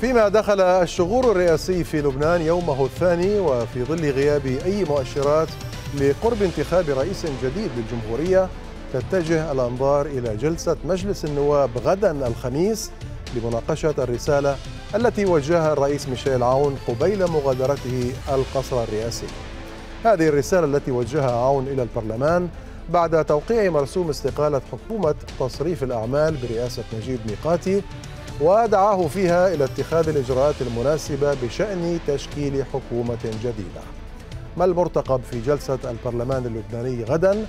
فيما دخل الشغور الرئاسي في لبنان يومه الثاني وفي ظل غياب أي مؤشرات لقرب انتخاب رئيس جديد للجمهورية تتجه الأنظار إلى جلسة مجلس النواب غدا الخميس لمناقشة الرسالة التي وجهها الرئيس ميشيل عون قبيل مغادرته القصر الرئاسي هذه الرسالة التي وجهها عون إلى البرلمان بعد توقيع مرسوم استقالة حكومة تصريف الأعمال برئاسة نجيب ميقاتي ودعاه فيها إلى اتخاذ الإجراءات المناسبة بشأن تشكيل حكومة جديدة ما المرتقب في جلسة البرلمان اللبناني غدا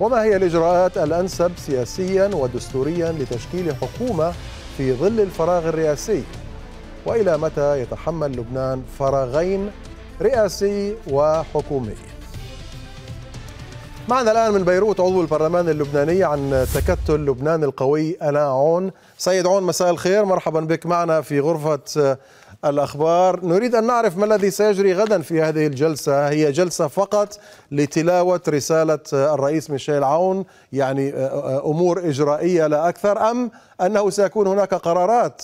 وما هي الإجراءات الأنسب سياسيا ودستوريا لتشكيل حكومة في ظل الفراغ الرئاسي وإلى متى يتحمل لبنان فراغين رئاسي وحكومي معنا الآن من بيروت عضو البرلمان اللبناني عن تكتل لبنان القوي أنا عون سيد عون مساء الخير مرحبا بك معنا في غرفة الأخبار نريد أن نعرف ما الذي سيجري غدا في هذه الجلسة هي جلسة فقط لتلاوة رسالة الرئيس ميشيل عون يعني أمور إجرائية لا أكثر أم أنه سيكون هناك قرارات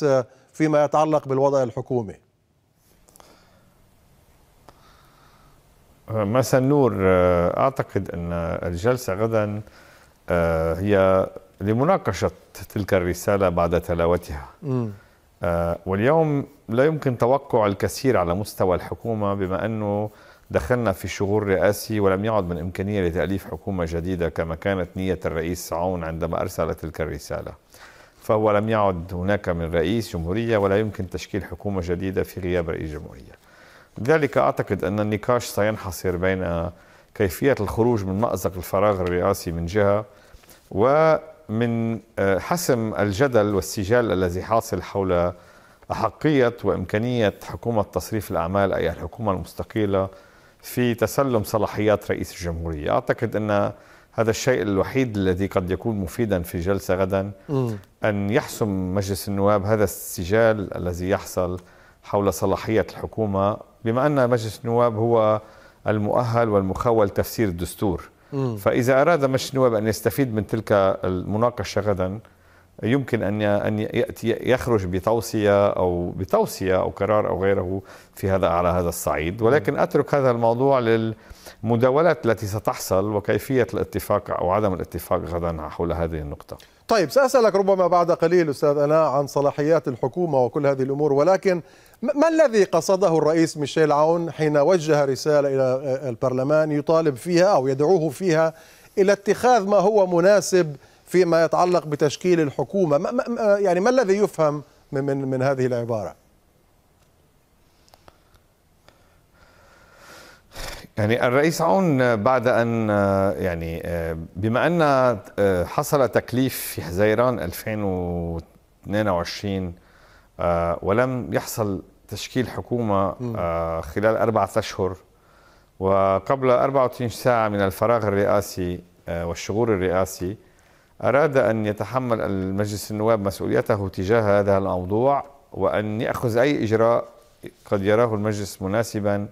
فيما يتعلق بالوضع الحكومي مساء النور آه، اعتقد ان الجلسه غدا آه، هي لمناقشه تلك الرساله بعد تلاوتها آه، واليوم لا يمكن توقع الكثير على مستوى الحكومه بما انه دخلنا في شغور رئاسي ولم يعد من امكانيه لتاليف حكومه جديده كما كانت نيه الرئيس عون عندما ارسل تلك الرساله. فهو لم يعد هناك من رئيس جمهوريه ولا يمكن تشكيل حكومه جديده في غياب رئيس جمهوريه. لذلك أعتقد أن النقاش سينحصر بين كيفية الخروج من مأزق الفراغ الرئاسي من جهة ومن آه، حسم الجدل والسجال الذي حاصل حول أحقية وإمكانية حكومة تصريف الأعمال أي الحكومة المستقيلة في تسلم صلاحيات رئيس الجمهورية أعتقد أن هذا الشيء الوحيد الذي قد يكون مفيدا في جلسة غدا أن يحسم مجلس النواب هذا السجال الذي يحصل حول صلاحية الحكومة بما أن مجلس النواب هو المؤهل والمخول تفسير الدستور م. فإذا أراد مجلس النواب أن يستفيد من تلك المناقشة غدا يمكن أن أن يأتي يخرج بتوصية أو بتوصية أو قرار أو غيره في هذا على هذا الصعيد ولكن أترك هذا الموضوع للمداولات التي ستحصل وكيفية الاتفاق أو عدم الاتفاق غدا حول هذه النقطة طيب سأسألك ربما بعد قليل أستاذ أنا عن صلاحيات الحكومة وكل هذه الأمور ولكن ما الذي قصده الرئيس ميشيل عون حين وجه رسالة إلى البرلمان يطالب فيها أو يدعوه فيها إلى اتخاذ ما هو مناسب فيما يتعلق بتشكيل الحكومة ما يعني ما الذي يفهم من, من, من هذه العبارة؟ يعني الرئيس عون بعد ان آه، يعني آه، بما ان آه، حصل تكليف في حزيران 2022 ولم يحصل تشكيل حكومه خلال اربعه اشهر وقبل 24 ساعه من الفراغ الرئاسي والشغور الرئاسي اراد ان يتحمل المجلس النواب مسؤوليته تجاه هذا الموضوع وان ياخذ اي اجراء قد يراه المجلس مناسبا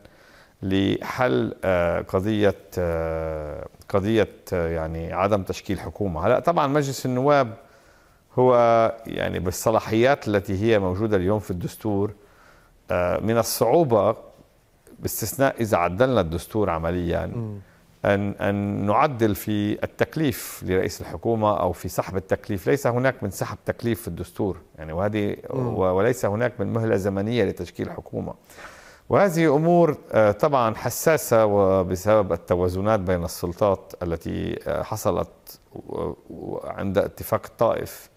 لحل آه، قضيه آه، قضيه آه، يعني عدم تشكيل حكومه هلا طبعا مجلس النواب هو يعني بالصلاحيات التي هي موجوده اليوم في الدستور من الصعوبه باستثناء اذا عدلنا الدستور عمليا ان ان نعدل في التكليف لرئيس الحكومه او في سحب التكليف، ليس هناك من سحب تكليف في الدستور، يعني وهذه وليس هناك من مهله زمنيه لتشكيل حكومه. وهذه امور آه، طبعا حساسه وبسبب التوازنات بين السلطات التي آه، حصلت عند اتفاق الطائف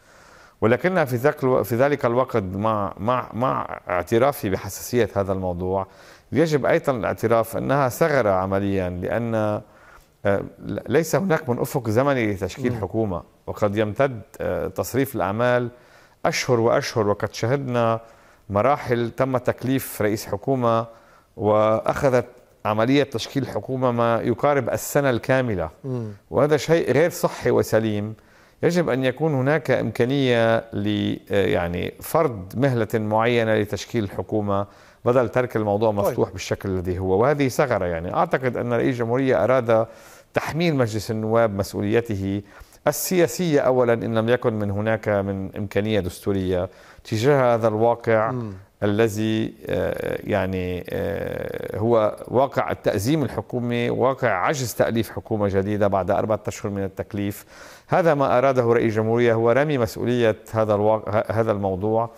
ولكنها في ذاك في ذلك الوقت مع مع مع اعترافي بحساسيه هذا الموضوع يجب ايضا الاعتراف انها ثغره عمليا لان آه، ليس هناك من افق زمني لتشكيل حكومه وقد يمتد تصريف الاعمال اشهر واشهر وقد شهدنا مراحل تم تكليف رئيس حكومة وأخذت عملية تشكيل حكومة ما يقارب السنة الكاملة وهذا شيء غير صحي وسليم يجب أن يكون هناك إمكانية ل يعني فرض مهلة معينة لتشكيل الحكومة بدل ترك الموضوع طيب. مفتوح بالشكل الذي هو وهذه ثغرة يعني أعتقد أن رئيس الجمهورية أراد تحميل مجلس النواب مسؤوليته السياسية أولا إن لم يكن من هناك من إمكانية دستورية تجاه هذا الواقع م. الذي آه، يعني آه، هو واقع التأزيم الحكومي واقع عجز تأليف حكومة جديدة بعد أربعة أشهر من التكليف هذا ما أراده رئيس الجمهورية هو رمي مسؤولية هذا, الواقع هذا الموضوع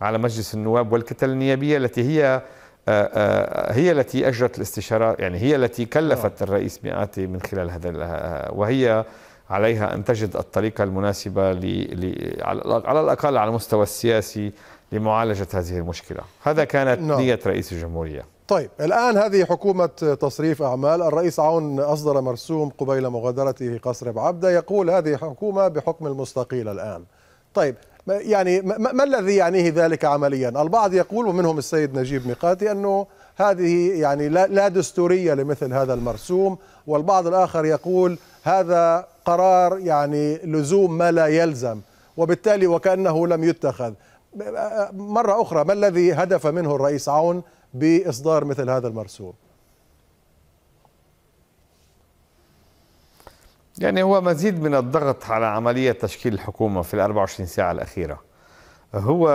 على مجلس النواب والكتل النيابية التي هي آه، هي التي أجرت الاستشارات يعني هي التي كلفت الرئيس مئاتي من خلال هذا وهي عليها أن تجد الطريقة المناسبة ل... على الأقل على المستوى السياسي لمعالجة هذه المشكلة هذا كانت نعم. نية رئيس الجمهورية طيب الآن هذه حكومة تصريف أعمال الرئيس عون أصدر مرسوم قبيل مغادرته قصر بعبدة يقول هذه حكومة بحكم المستقيل الآن طيب يعني ما الذي يعنيه ذلك عمليا البعض يقول ومنهم السيد نجيب ميقاتي أنه هذه يعني لا دستورية لمثل هذا المرسوم والبعض الآخر يقول هذا قرار يعني لزوم ما لا يلزم وبالتالي وكأنه لم يتخذ مرة أخرى ما الذي هدف منه الرئيس عون بإصدار مثل هذا المرسوم يعني هو مزيد من الضغط على عملية تشكيل الحكومة في ال 24 ساعة الأخيرة هو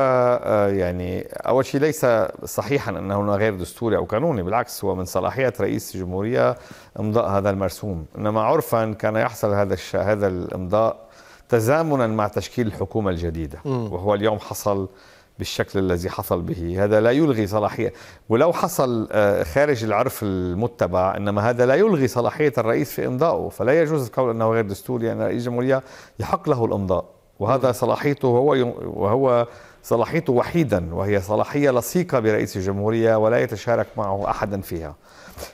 آه، يعني اول شيء ليس صحيحا انه غير دستوري او قانوني بالعكس هو من صلاحيات رئيس الجمهوريه امضاء هذا المرسوم انما عرفا كان يحصل هذا هذا الامضاء تزامنا مع تشكيل الحكومه الجديده وهو اليوم حصل بالشكل الذي حصل به هذا لا يلغي صلاحية ولو حصل آه، خارج العرف المتبع إنما هذا لا يلغي صلاحية الرئيس في إمضائه فلا يجوز القول أنه غير دستوري أن يعني رئيس الجمهورية يحق له الإمضاء وهذا صلاحيته هو وهو صلاحيته وحيدا وهي صلاحيه لصيقه برئيس الجمهوريه ولا يتشارك معه احدا فيها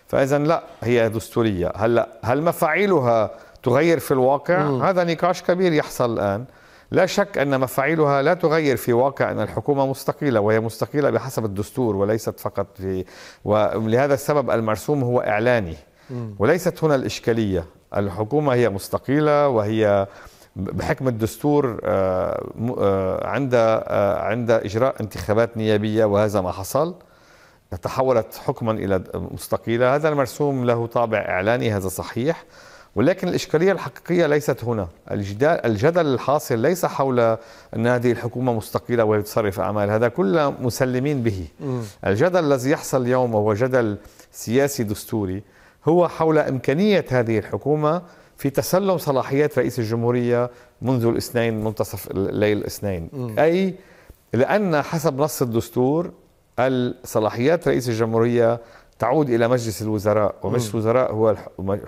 فاذا لا هي دستوريه هلا هل, مفاعيلها تغير في الواقع هذا نقاش كبير يحصل الان لا شك ان مفاعيلها لا تغير في واقع ان الحكومه مستقيله وهي مستقيله بحسب الدستور وليست فقط في ولهذا السبب المرسوم هو اعلاني وليست هنا الاشكاليه الحكومه هي مستقيله وهي بحكم الدستور آه، آه، عند آه، عند اجراء انتخابات نيابيه وهذا ما حصل تحولت حكما الى مستقيله هذا المرسوم له طابع اعلاني هذا صحيح ولكن الاشكاليه الحقيقيه ليست هنا الجدال الجدل الحاصل ليس حول ان هذه الحكومه مستقيله وهي تصرف اعمال هذا كلنا مسلمين به الجدل الذي يحصل اليوم وهو جدل سياسي دستوري هو حول امكانيه هذه الحكومه في تسلم صلاحيات رئيس الجمهورية منذ الاثنين منتصف الليل الاثنين أي لأن حسب نص الدستور الصلاحيات رئيس الجمهورية تعود إلى مجلس الوزراء ومجلس الوزراء هو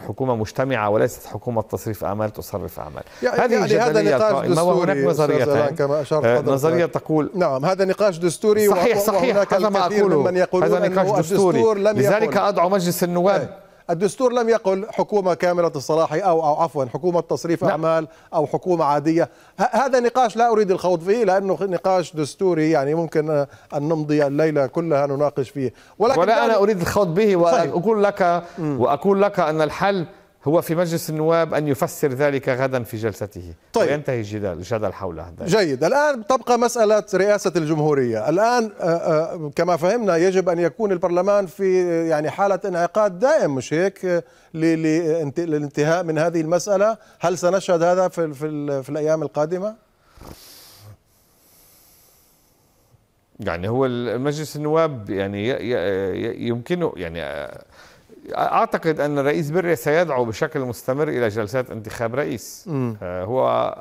حكومه مجتمعة وليست حكومة تصريف أعمال تصرف أعمال يعني هذه يعني هذا نقاش دستوري هناك كما اشرت آه، نظرية تقول نعم هذا نقاش دستوري صحيح صحيح هذا ما أقوله هذا نقاش دستوري لذلك أدعو مجلس النواب الدستور لم يقل حكومة كاملة الصلاح أو أو عفوا حكومة تصريف نعم. أعمال أو حكومة عادية هذا نقاش لا أريد الخوض فيه لأنه نقاش دستوري يعني ممكن آه، أن نمضي الليلة كلها نناقش فيه ولكن ولا أنا أريد الخوض به وأقول لك وأقول لك أن الحل هو في مجلس النواب أن يفسر ذلك غدا في جلسته طيب. وينتهي الجدال الجدل حوله ذلك. جيد الآن تبقى مسألة رئاسة الجمهورية الآن آه، آه، كما فهمنا يجب أن يكون البرلمان في يعني حالة انعقاد دائم مش هيك للانتهاء من هذه المسألة هل سنشهد هذا في, في, في الأيام القادمة؟ يعني هو المجلس النواب يعني يمكنه يعني آه، اعتقد ان الرئيس بري سيدعو بشكل مستمر الى جلسات انتخاب رئيس آه، هو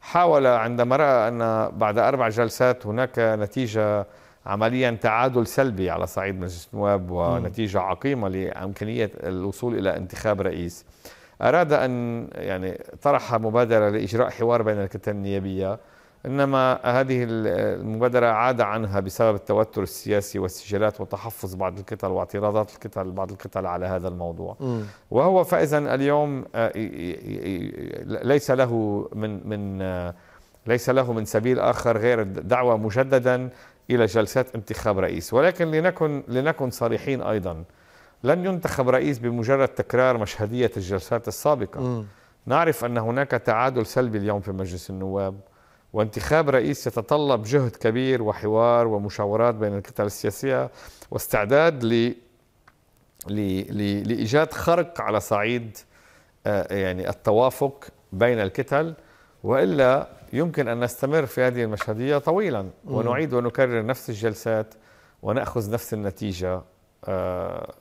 حاول عندما راى ان بعد اربع جلسات هناك نتيجه عمليا تعادل سلبي على صعيد مجلس النواب ونتيجه عقيمه لامكانيه الوصول الى انتخاب رئيس اراد ان يعني طرح مبادره لاجراء حوار بين الكتل النيابيه إنما هذه المبادرة عاد عنها بسبب التوتر السياسي والسجلات وتحفظ بعض القتل واعتراضات القتل بعض القتل على هذا الموضوع م. وهو فإذا اليوم آه، ليس له من من آه، ليس له من سبيل آخر غير الدعوة مجددا إلى جلسات انتخاب رئيس ولكن لنكن لنكن صريحين أيضا لن ينتخب رئيس بمجرد تكرار مشهدية الجلسات السابقة م. نعرف أن هناك تعادل سلبي اليوم في مجلس النواب وانتخاب رئيس يتطلب جهد كبير وحوار ومشاورات بين الكتل السياسية واستعداد ل لإيجاد خرق على صعيد آه، يعني التوافق بين الكتل وإلا يمكن أن نستمر في هذه المشهدية طويلا ونعيد ونكرر نفس الجلسات ونأخذ نفس النتيجة آه،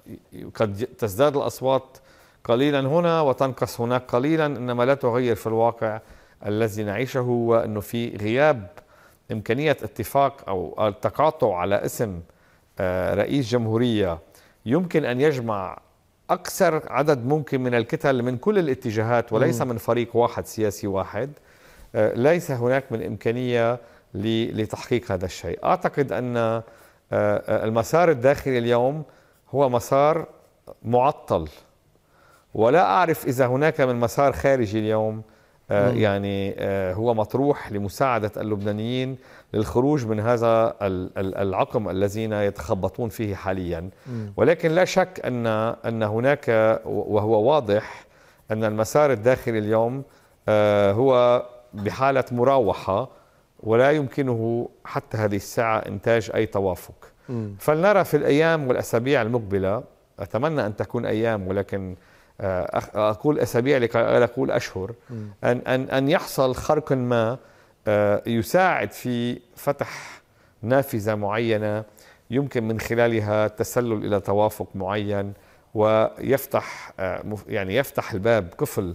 قد تزداد الأصوات قليلا هنا وتنقص هناك قليلا إنما لا تغير في الواقع الذي نعيشه وانه في غياب إمكانية اتفاق أو التقاطع على اسم آه، رئيس جمهورية يمكن أن يجمع أكثر عدد ممكن من الكتل من كل الاتجاهات وليس من فريق واحد سياسي واحد آه، ليس هناك من إمكانية لتحقيق هذا الشيء أعتقد أن آه، المسار الداخلي اليوم هو مسار معطل ولا أعرف إذا هناك من مسار خارجي اليوم آه، يعني آه، هو مطروح لمساعدة اللبنانيين للخروج من هذا العقم الذين يتخبطون فيه حاليا ولكن لا شك أن, أن هناك وهو واضح أن المسار الداخلي اليوم آه، هو بحالة مراوحة ولا يمكنه حتى هذه الساعة إنتاج أي توافق فلنرى في الأيام والأسابيع المقبلة أتمنى أن تكون أيام ولكن آه، اقول اسابيع لكي اقول اشهر ان ان ان يحصل خرق ما آه، يساعد في فتح نافذه معينه يمكن من خلالها التسلل الى توافق معين ويفتح آه، يعني يفتح الباب قفل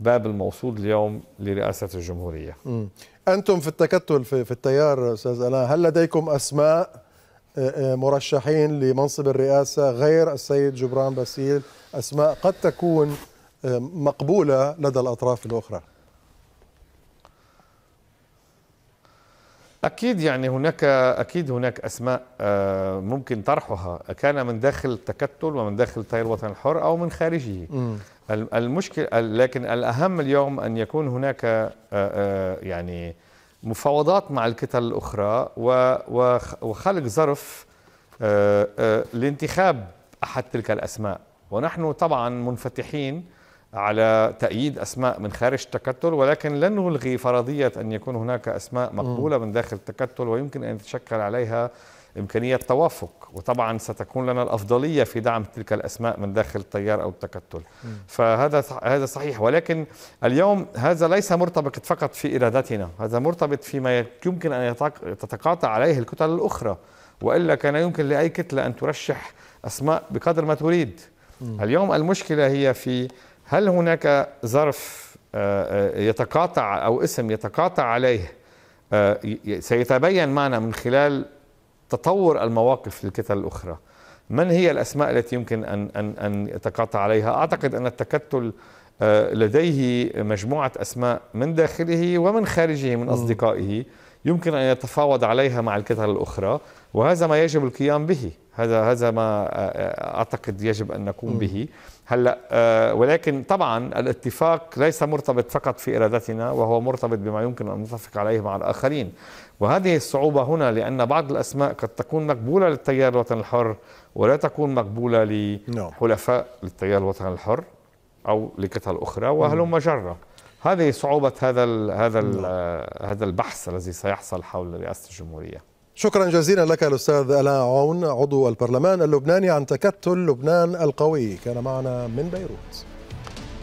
باب الموصول اليوم لرئاسه الجمهوريه. انتم في التكتل في, في التيار استاذ الاء، هل لديكم اسماء مرشحين لمنصب الرئاسه غير السيد جبران باسيل أسماء قد تكون آه، مقبولة لدى الأطراف الأخرى أكيد يعني هناك أكيد هناك أسماء آه، ممكن طرحها كان من داخل التكتل ومن داخل تيار الوطن الحر أو من خارجه المشكلة لكن الأهم اليوم أن يكون هناك آه، يعني مفاوضات مع الكتل الأخرى وخلق ظرف لانتخاب أحد تلك الأسماء ونحن طبعا منفتحين على تأييد أسماء من خارج التكتل ولكن لن نلغي فرضية أن يكون هناك أسماء مقبولة من داخل التكتل ويمكن أن يتشكل عليها إمكانية توافق وطبعا ستكون لنا الأفضلية في دعم تلك الأسماء من داخل التيار أو التكتل فهذا هذا صحيح ولكن اليوم هذا ليس مرتبط فقط في إرادتنا هذا مرتبط فيما يمكن أن تتقاطع عليه الكتل الأخرى وإلا كان يمكن لأي كتلة أن ترشح أسماء بقدر ما تريد اليوم المشكلة هي في هل هناك ظرف آه، آه، يتقاطع أو اسم يتقاطع عليه آه، سيتبين معنا من خلال تطور المواقف للكتل الأخرى من هي الأسماء التي يمكن أن, أن, أن يتقاطع عليها أعتقد أن التكتل لديه مجموعة أسماء من داخله ومن خارجه من أصدقائه يمكن أن يتفاوض عليها مع الكتل الأخرى وهذا ما يجب القيام به هذا هذا ما آه، آه، اعتقد يجب ان نقوم به هلا آه، ولكن طبعا الاتفاق ليس مرتبط فقط في ارادتنا وهو مرتبط بما يمكن ان نتفق عليه مع الاخرين وهذه الصعوبه هنا لان بعض الاسماء قد تكون مقبوله للتيار الوطني الحر ولا تكون مقبوله نعم. لحلفاء للتيار الوطني الحر او لكتل اخرى وهلم مجره هذه صعوبه هذا الـ هذا الـ نعم. هذا البحث الذي سيحصل حول رئاسه الجمهوريه شكرا جزيلا لك الأستاذ ألا عون عضو البرلمان اللبناني عن تكتل لبنان القوي كان معنا من بيروت